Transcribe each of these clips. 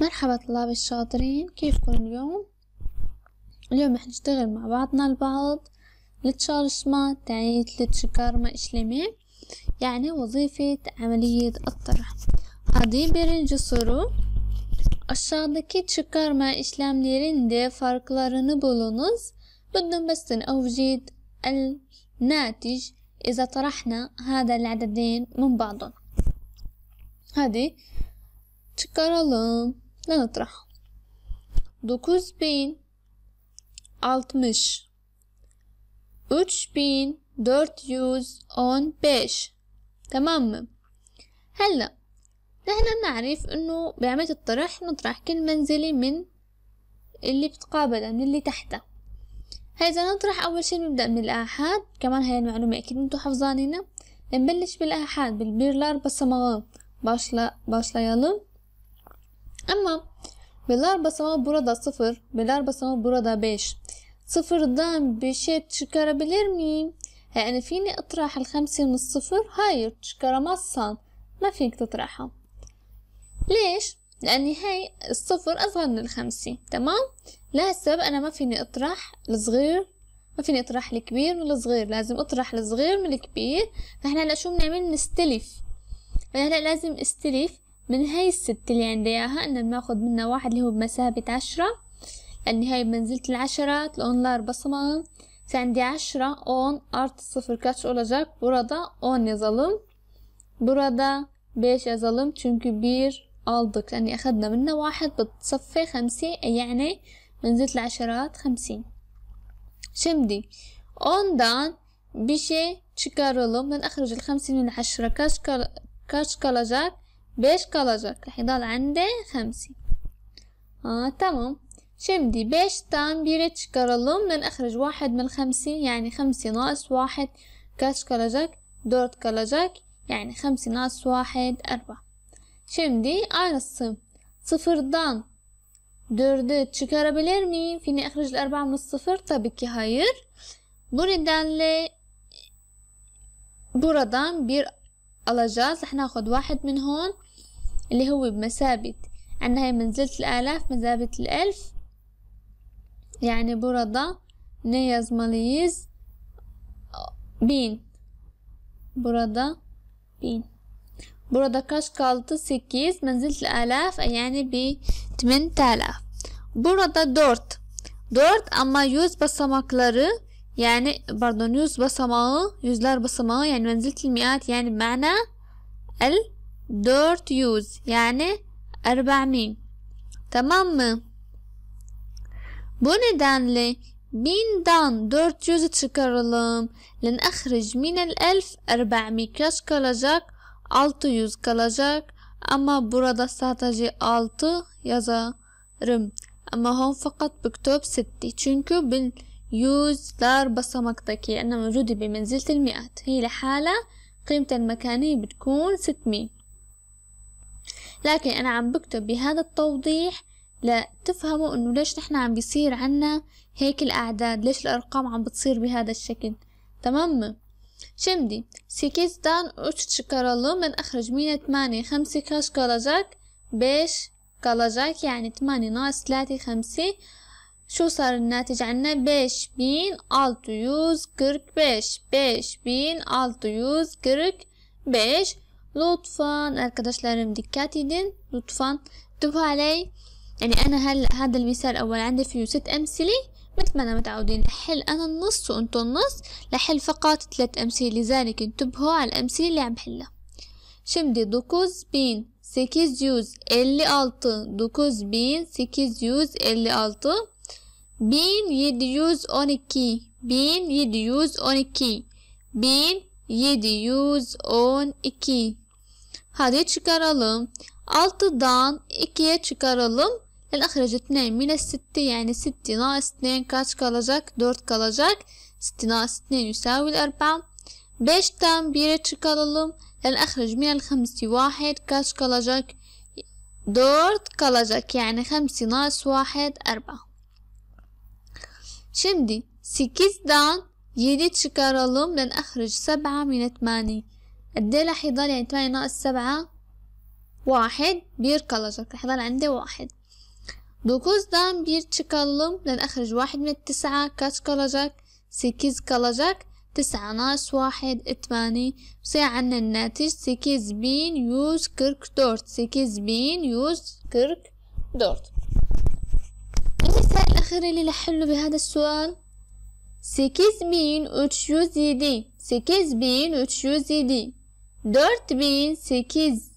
مرحبا طلاب الشاطرين كيفكم اليوم اليوم رح نشتغل مع بعضنا البعض لتشارشما تعيد ما إشلمي يعني وظيفة عملية الطرح هذه birinci soru Aşağıdaki çıkarma işlemlerinde farklarını bulunuz. بدنا بس نوجد الناتج إذا طرحنا هذا العددين من بعضهم. هادي çıkaralım. لنطرحه dokuz bin altmış üç بين دورت يوز أون بيش تمام هلا نحن نعرف انه بعملية الطرح نطرح كل منزلي من اللي بتقابلها من اللي تحتها هيدا نطرح اول شي نبدأ من الاحاد كمان هاي المعلومة اكيد انتو حافظانينا نبلش بالاحاد بالبيرلار بس مغام باشلا باشلا يلا Ama Beler basama burada 0. Beler basama burada 5. Sıfırdan bir şey çıkarabilir miyim? يعني فيني أطرح الخمسة من الصفر هاي تشكرمصا ما فيك تطرحها ليش؟ لأني هاي الصفر أصغر من الخمسة تمام؟ لهالسبب أنا ما فيني أطرح الصغير ما فيني أطرح الكبير من الصغير لازم أطرح الصغير من الكبير فإحنا هلأ شو بنعمل؟ نستلف فأنا هلأ لازم استلف من هاي الست اللي عندي اياها انا بناخذ منها واحد اللي هو بمثابة عشرة لان هاي بمنزلة العشرة الاونلار بصمة في عندي عشرة اون ارت صفر كاتش اولا جاك برادا اون يا ظلم برادا بيش يا ظلم تشنكو بير الدك لاني اخذنا منها واحد بتصفي خمسي يعني منزلة العشرات خمسين شمدي اون دان بيشي تشكارولوم من اخرج الخمسين من عشرة كاتش كالا جاك 5 kalacak. يضل ende 5 اه تمام شمدي بيش تان بيريتش كارلوم بدنا اخرج واحد من خمسين يعني خمسة ناقص واحد كاش كلاجاك دورت كلاجاك يعني خمسة ناقص واحد أربعة شمدي ayrılsın sıfırdan dördü çıkarabilir miyim? Fini اخرج الأربعة من الصفر tabii ki hayır. Bu nedenle buradan بير alacağız. احنا ناخد واحد من هون اللي هو بمثابه ان هي منزله الالاف مثابه الالف يعني برضه نيز مليز بين برضه بين برضه كاشكالت سكيز منزله الالاف يعني ب 8000 برضه دورت دورت اما يوز basamakları يعني pardon yüz basamağı yüzler basamağı يعني منزله المئات يعني بمعنى معنى Dört yüz yani 400 tamam mı? Bu nedenle dört yüz çıkaralım. Len ahric minel elf 400 kaç kalacak? Altı yüz kalacak. Ama burada sadece 6 yazarım. Ama hon fakat بكتب 6 çünkü bil يوزلار بصمكتكي أنا موجودة بمنزلة المئات هي لحالها قيمة المكانية بتكون 600 لكن أنا عم بكتب بهذا التوضيح لتفهموا إنه ليش نحن عم بيصير عنا هيك الأعداد ليش الأرقام عم بتصير بهذا الشكل تمام شمدي دان أوتش من أخرج مين تماني خمسة كاش كالاجاك بيش كالاجاك يعني تماني ناقص ثلاثة خمسة شو صار الناتج عنا بيش بين ألتو يوز كرك بيش بيش بين ألتو يوز كرك بيش لارم دكاتي دين edin lütfen علي يعني أنا هل هذا المثال أول عندي فيه ست أمثلة مثل ما أنا متعودين لحل أنا النص وأنتو النص لحل فقط ثلاث أمثلة لذلك انتبهوا على الأمثلة اللي عم حلها شمدي دوكوز بين سكيز يوز اللي ألطي دوكوز بين سكيز يوز اللي ألطي بين يدي يوز أونكي بين يدي يوز أونكي بين يدي يوز أونكي هذه تشكرلم ألت دان إكية تشكرلم الأخرج اثنين من الستة يعني ستة ناقص اثنين كاتش كالاجاك دورت كالاجاك ستة ناقص اثنين يساوي الأربعة بيش تام بيرة تشكرلم الأخرج من الخمسة واحد كاتش كالاجاك دورت كالاجاك يعني خمسة ناقص واحد أربعة شمدي سكيز دان يدي تشكرلم لنأخرج سبعة من ثمانية قد ايه يضل يعني تمانية ناقص سبعة واحد بيركلجك رح يضل عندي واحد dokuzdan بير çıkalım. لن أخرج واحد من التسعة كاش kalacak? سيكيز kalacak. تسعة ناقص واحد تماني بصير عنا الناتج سيكيز بين يوز كرك دورت سيكيز بين يوز كرك دورت المثال الأخير اللي لحله بهذا السؤال سيكيز بين يدي سيكيز بين يدي Dört bin sekiz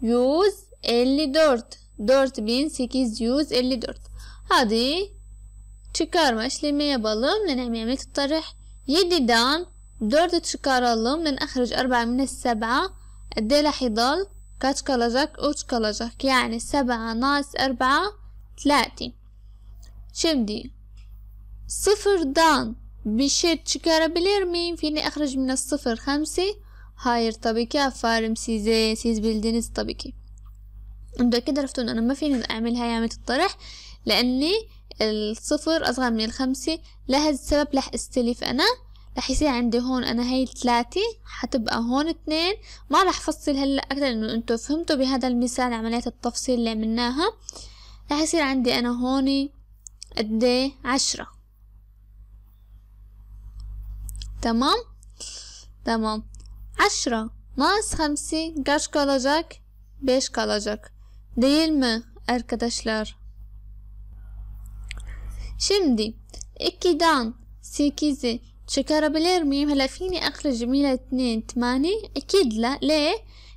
yüz elli dört. Dört bin sekiz yüz elli dört. Hadi çıkarma işlemi yapalım. لنعمل عملية الطرح. Yediden dördü çıkaralım. لنخرج أربعة من السبعة. قد إيه رح يضل؟ kaç kalacak? 3 kalacak. Yani 7 naqs 4 30. Şimdi sıfırdan bir şey çıkarabilir miyim? Fini اخرج من الصفر 5 Hayır tabii ki aferin size. Siz bildiniz tabii ki. انتوا اكيد عرفتوا ان انا ما فيني اعملها عملية الطرح لاني الصفر اصغر من الخمسة لهذا السبب لح استلف انا رح يصير عندي هون انا هي ثلاثة حتبقى هون اثنين ما رح فصل هلا اكتر انه انتوا فهمتوا بهذا المثال عملية التفصيل اللي عملناها رح يصير عندي انا هون قد إيه؟ عشرة تمام تمام عشرة ناقص خمسة kaç kalacak? Beş kalacak. Değil شمدي إكي دان سيكيزي شكرا بلير ميم هلا فيني أخرج جميلة اتنين تماني أكيد لا، ليه؟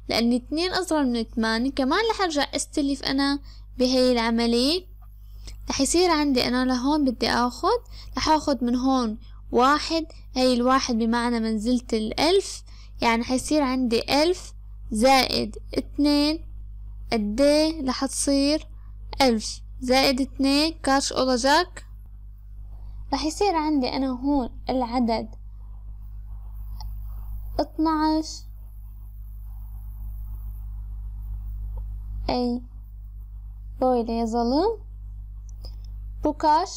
لأن اتنين أصغر من تماني كمان رح أرجع أستلف أنا بهي العملية، رح يصير عندي أنا لهون بدي آخد، رح آخد من هون واحد، هي الواحد بمعنى منزلة الألف، يعني حيصير عندي ألف زائد اتنين قد ايه رح تصير ألف زائد اتنين كاش جاك رح يصير عندي أنا هون العدد أي بويلة يا ظلم بوكاش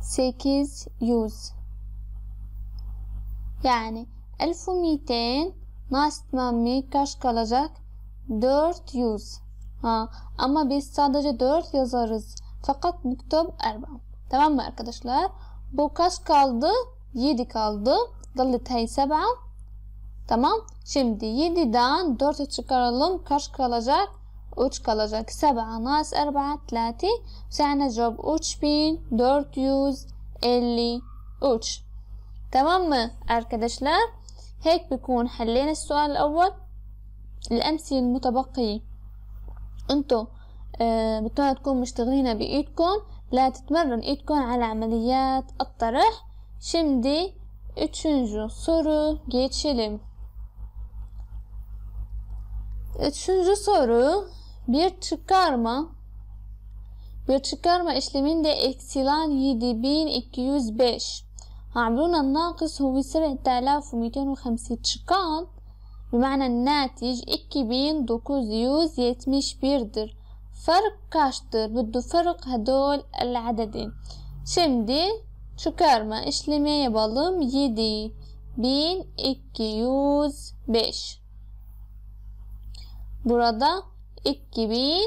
سيكيز يوز Yani 1200 Nastmami kaç kalacak? 400. Ha, ama biz sadece 4 yazarız. Fakat mektup 4. Tamam mı arkadaşlar? Bu kaç kaldı? 7 kaldı. Dalit hey 7. Tamam. Şimdi 7'den 4'ü çıkaralım. Kaç kalacak? 3 kalacak. 7 nas 4 3. Yani cevap 3453. تمام arkadaşlar هيك بكون حلينا السؤال الأول الأمثلة المتبقية أنتوا بتكونوا تكون مشتغلين بإيدكم لتتمرن إيدكم على عمليات الطرح Şimdi üçüncü soru geçelim. Üçüncü soru bir çıkarma bir çıkarma işleminde eksilen 7205 معمولنا الناقص هو سبعة آلاف وميتين وخمسين çıkan بمعنى الناتج 2971'dir. Fark kaçtır? Buddu fark هدول العددين. Şimdi çıkarma işlemi yapalım. 7 1205 Burada 2000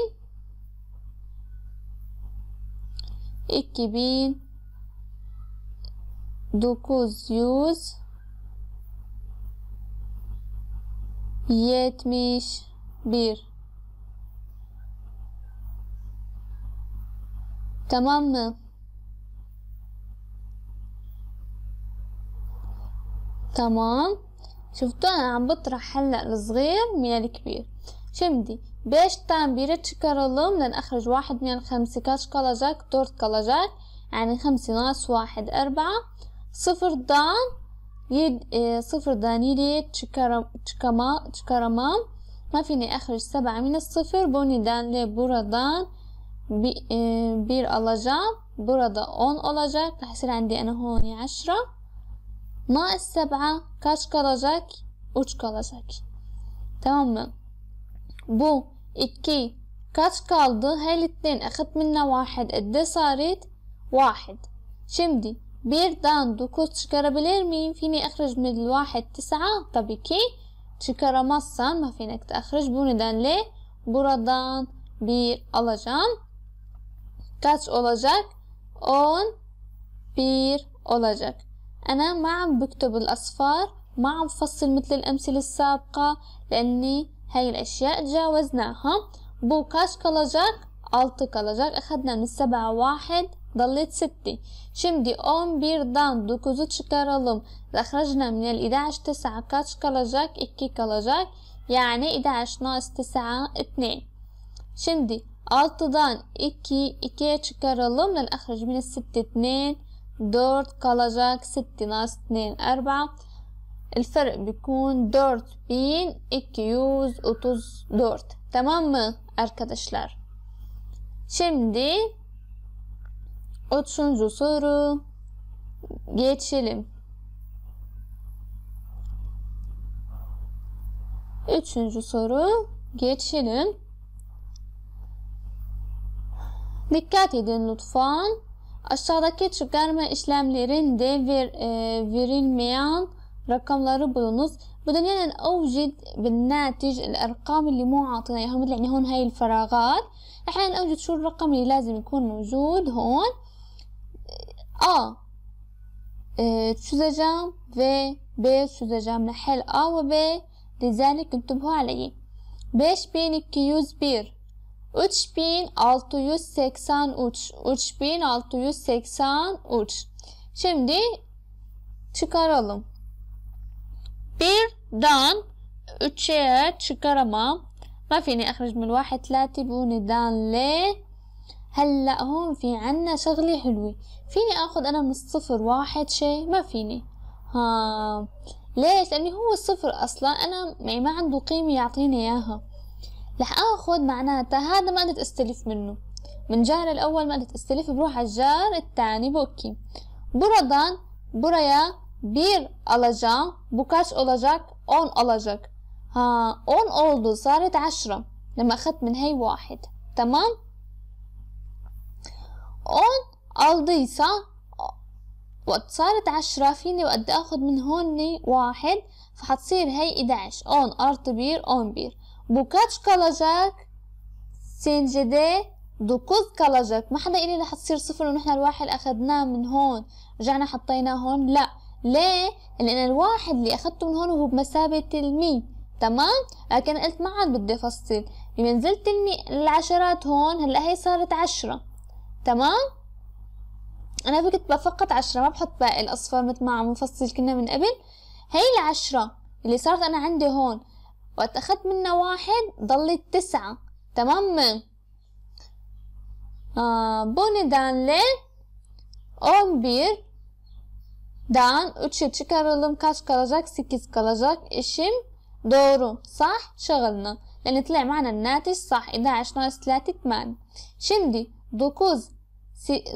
2000 يوز يتميش بير تمام mı? تمام شفتوا انا عم بطرح هلا الصغير من الكبير شمدي باش بيرتش تشكرلهم لن اخرج واحد من الخمسة كاش كالاجاك تورت كالاجاك يعني خمسة ناقص واحد اربعة sıfırdan صفردان يلي آه، تشكرم تشكرم ما فيني اخرج سبعة من الصفر بوني دان لي بورا بردان آه، بير بورا بردا اون الاجا تحصل عندي انا هوني عشرة ناقص سبعة كاش كالاجاك وش كالاجاك تمام بو اكي كاش كالدو هاي الاتنين اخدت منها واحد ادي صارت واحد شمدي بير بيردان دوكو تشكرا بلير مين فيني اخرج من الواحد تسعة طبيكي تشكرا مصان ما فينك تخرج بوندان لي بوردان بير الاجان كاتش اولاجاك اون بير اولاجاك انا ما عم بكتب الاصفار ما عم فصل مثل الامثلة السابقة لاني هاي الاشياء تجاوزناها بو كاش كالاجاك التو كالاجاك اخذنا من السبعة واحد ضليت Şimdi 11'den 9'u çıkaralım. Zahrajna minel 11 9 kaç kalacak? 2 kalacak. Yani 11 nas 9 2. Şimdi 6'dan 2 2'ye çıkaralım. Lel ahrac minel 6 2 4 kalacak. 6 nas 2 4. الفرق بيكون 4234 tamam mı arkadaşlar? Şimdi Üçüncü soru. Geçelim. Üçüncü soru. Geçelim. Dikkat edin lütfen. Aşağıdaki çıkarma işlemlerinde ver, e, verilmeyen rakamları bulunuz. بدنا أنا أوجد بالناتج الأرقام اللي مو عاطيناها مثل يعني هون هاي الفراغات إحنا نوجد شو الرقم اللي لازم يكون موجود هون A e, ee, çözeceğim ve B çözeceğim. Hal A ve B لذلك kütübü علي 5201 3683 3683 Şimdi çıkaralım. 1'den 3'e çıkaramam. ما فيني أخرج من واحد ثلاثة بني دان ليه هلأ هون في عنا شغلة حلوة فيني اخد انا من الصفر واحد شي ما فيني ها ليش لاني هو الصفر اصلا انا يعني ما عنده قيمة يعطيني اياها رح اخد معناتها هذا ما قدرت استلف منه من جار الاول ما قدرت استلف بروح على الجار التاني بوكي buradan buraya بير alacağım بوكاش kaç اون 10 ها اون اولدو صارت عشرة لما اخذت من هي واحد تمام 10 aldıysa وقت صارت عشرة فيني وقت اخد من هون واحد فحتصير هي 11 أرت ارتبير اون بير بوكاتش كلاجاك سينجدي دوكوز كلاجاك ما حدا يقلي لي تصير صفر ونحن الواحد اخدناه من هون رجعنا حطيناه هون لا ليه؟ لأن الواحد اللي أخدته من هون هو بمثابة المي تمام؟ لكن قلت ما عاد بدي أفصل بمنزلة المي العشرات هون هلا هي صارت عشرة تمام انا بكتب فقط عشرة ما بحط باقي الاصفر مثل ما عم نفصل كنا من قبل هي العشرة اللي صارت انا عندي هون وقت اخذت منها واحد ضلت تسعة تمام آه بوني دان دانلي اون بير دان اوتشي تشيكارلوم كاش كالاجاك سيكيز كالاجاك اشم دورو صح شغلنا لان طلع معنا الناتج صح 11 ناقص 3 8 شندي 9.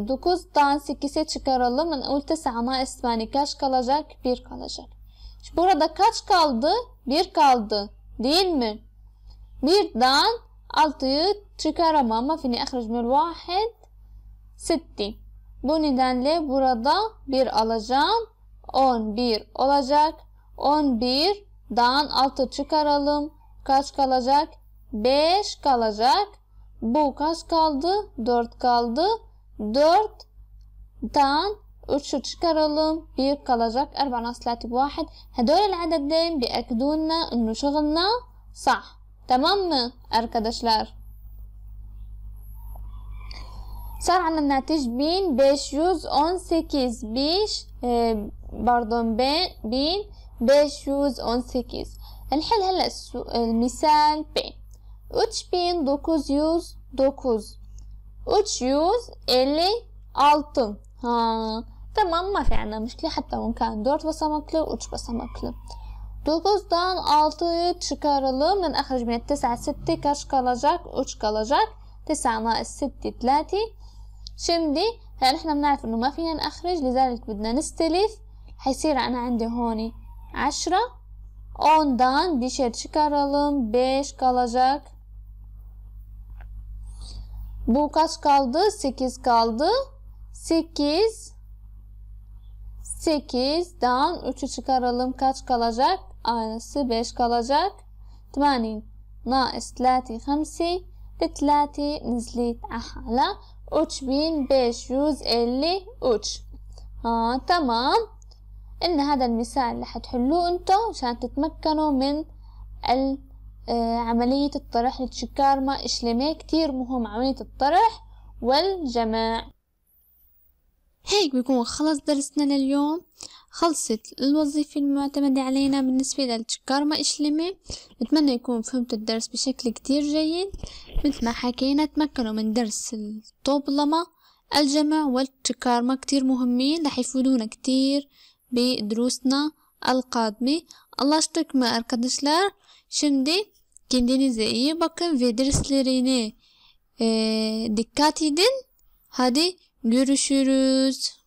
9'dan 8'e çıkaralım. Ulte ana esmani kaç kalacak? 1 kalacak. Şimdi burada kaç kaldı? 1 kaldı. Değil mi? 1'den 6'yı çıkaramam. Mafini ahric min vahid 6. Bu nedenle burada 1 alacağım. 11 olacak. 11'dan 6 çıkaralım. Kaç kalacak? 5 kalacak. Bu kaç kaldı? 4 kaldı. 4'ten 3 çıkaralım. 1 kalacak. 4 ثلاثة بواحد هدول العددين بيأكدوا لنا انه شغلنا صح. Tamam mı arkadaşlar? صار عندنا الناتج بين 518 بيش اه باردون بين بين 518 نحل هلا المثال بين 3909 356 Ha. Tamam mı في عنا hatta حتى وإن كان basamaklı 3 basamaklı. 9'dan 6'yı çıkaralım. ben أخرج من التسعة ستة kaç kalacak? 3 kalacak. 9 ناقص 6 3 شمدي هلا نحن بنعرف انه ما فينا نخرج لذلك بدنا نستلف حيصير انا عندي هون عشرة ondan bir şey çıkaralım 5 kalacak Bu kaç kaldı? 8 kaldı. 8 8'dan 3'ü çıkaralım. Kaç kalacak? Aynısı 5 kalacak. 8 ناقص 3 5 3 نزلت على 3553 اه تمام ان هذا المثال اللي حتحلوه انتم عشان تتمكنوا من ال آه، عملية الطرح للشكارمة إشليمي كتير مهم عملية الطرح والجمع هيك بيكون خلص درسنا لليوم خلصت الوظيفة المعتمدة علينا بالنسبة للتشيكارما إشلمي بتمنى يكون فهمت الدرس بشكل كتير جيد مثل ما حكينا تمكنوا من درس الطوبلمة الجمع والتشكارمة كتير مهمين رح يفيدونا كتير بدروسنا القادمة الله يشترك مع arkadaşlar شندي Kendinize iyi bakın ve derslerine e, dikkat edin. Hadi görüşürüz.